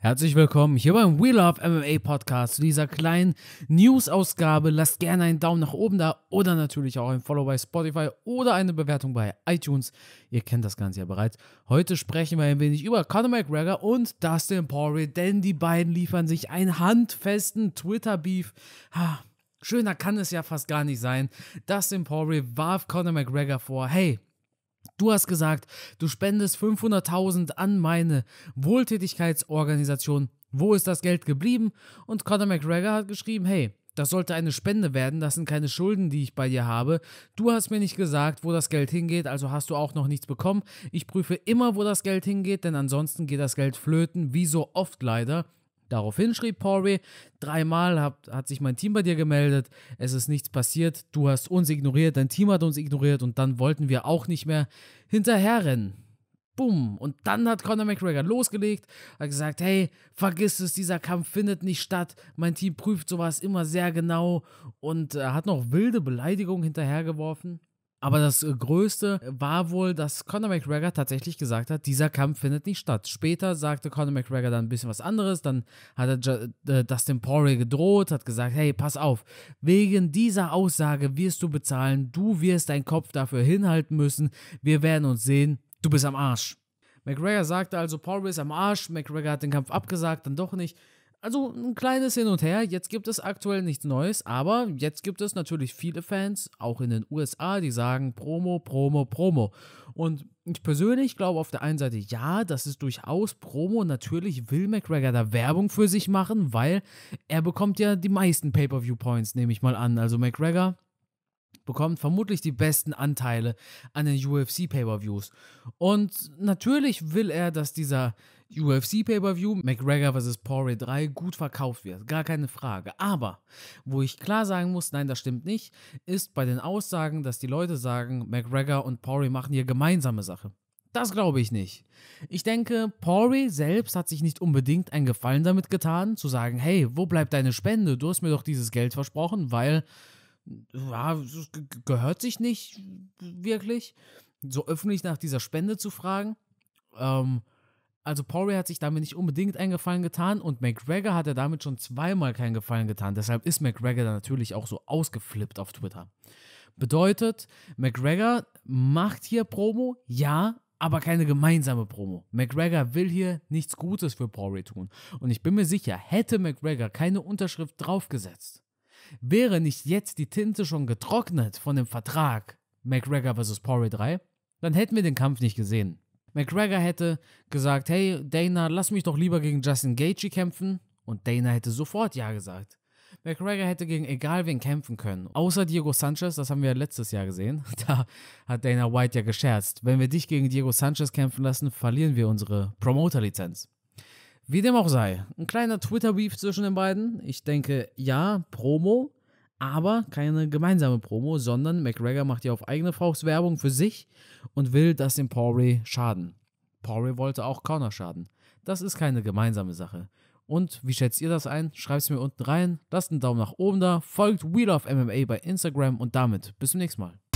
Herzlich willkommen hier beim We Love MMA Podcast zu dieser kleinen News-Ausgabe. Lasst gerne einen Daumen nach oben da oder natürlich auch ein Follow bei Spotify oder eine Bewertung bei iTunes. Ihr kennt das Ganze ja bereits. Heute sprechen wir ein wenig über Conor McGregor und Dustin Poirier, denn die beiden liefern sich einen handfesten Twitter-Beef. Schöner kann es ja fast gar nicht sein. Dustin Poirier warf Conor McGregor vor, hey, Du hast gesagt, du spendest 500.000 an meine Wohltätigkeitsorganisation. Wo ist das Geld geblieben? Und Conor McGregor hat geschrieben, hey, das sollte eine Spende werden, das sind keine Schulden, die ich bei dir habe. Du hast mir nicht gesagt, wo das Geld hingeht, also hast du auch noch nichts bekommen. Ich prüfe immer, wo das Geld hingeht, denn ansonsten geht das Geld flöten, wie so oft leider. Daraufhin schrieb Porway, dreimal hat, hat sich mein Team bei dir gemeldet, es ist nichts passiert, du hast uns ignoriert, dein Team hat uns ignoriert und dann wollten wir auch nicht mehr hinterherrennen. Bumm. Und dann hat Conor McGregor losgelegt, hat gesagt, hey, vergiss es, dieser Kampf findet nicht statt. Mein Team prüft sowas immer sehr genau und äh, hat noch wilde Beleidigungen hinterhergeworfen. Aber das äh, Größte äh, war wohl, dass Conor McGregor tatsächlich gesagt hat, dieser Kampf findet nicht statt. Später sagte Conor McGregor dann ein bisschen was anderes, dann hat er äh, Dustin Poirier gedroht, hat gesagt, hey, pass auf, wegen dieser Aussage wirst du bezahlen, du wirst deinen Kopf dafür hinhalten müssen, wir werden uns sehen, du bist am Arsch. McGregor sagte also, Poirier ist am Arsch, McGregor hat den Kampf abgesagt, dann doch nicht. Also ein kleines Hin und Her. Jetzt gibt es aktuell nichts Neues, aber jetzt gibt es natürlich viele Fans, auch in den USA, die sagen Promo, Promo, Promo. Und ich persönlich glaube auf der einen Seite, ja, das ist durchaus Promo. Natürlich will McGregor da Werbung für sich machen, weil er bekommt ja die meisten Pay-per-view-Points, nehme ich mal an. Also McGregor bekommt vermutlich die besten Anteile an den UFC Pay-per-Views. Und natürlich will er, dass dieser UFC Pay-per-View McGregor vs. Poirier 3 gut verkauft wird, gar keine Frage. Aber wo ich klar sagen muss, nein, das stimmt nicht, ist bei den Aussagen, dass die Leute sagen, McGregor und Poirier machen hier gemeinsame Sache. Das glaube ich nicht. Ich denke, Pori selbst hat sich nicht unbedingt einen Gefallen damit getan, zu sagen, hey, wo bleibt deine Spende? Du hast mir doch dieses Geld versprochen, weil ja, gehört sich nicht wirklich, so öffentlich nach dieser Spende zu fragen. Ähm, also Poirier hat sich damit nicht unbedingt einen Gefallen getan und McGregor hat er damit schon zweimal keinen Gefallen getan. Deshalb ist McGregor da natürlich auch so ausgeflippt auf Twitter. Bedeutet, McGregor macht hier Promo, ja, aber keine gemeinsame Promo. McGregor will hier nichts Gutes für Poirier tun. Und ich bin mir sicher, hätte McGregor keine Unterschrift draufgesetzt, Wäre nicht jetzt die Tinte schon getrocknet von dem Vertrag McGregor vs. Poirier 3, dann hätten wir den Kampf nicht gesehen. McGregor hätte gesagt, hey Dana, lass mich doch lieber gegen Justin Gaethje kämpfen und Dana hätte sofort ja gesagt. McGregor hätte gegen egal wen kämpfen können. Außer Diego Sanchez, das haben wir letztes Jahr gesehen. Da hat Dana White ja gescherzt. Wenn wir dich gegen Diego Sanchez kämpfen lassen, verlieren wir unsere Promoter-Lizenz. Wie dem auch sei, ein kleiner Twitter-Beef zwischen den beiden. Ich denke, ja, Promo, aber keine gemeinsame Promo, sondern McGregor macht ja auf eigene Faust Werbung für sich und will, dass dem Poirier schaden. Poirier wollte auch Connor schaden. Das ist keine gemeinsame Sache. Und wie schätzt ihr das ein? Schreibt es mir unten rein, lasst einen Daumen nach oben da, folgt Wheel of MMA bei Instagram und damit bis zum nächsten Mal.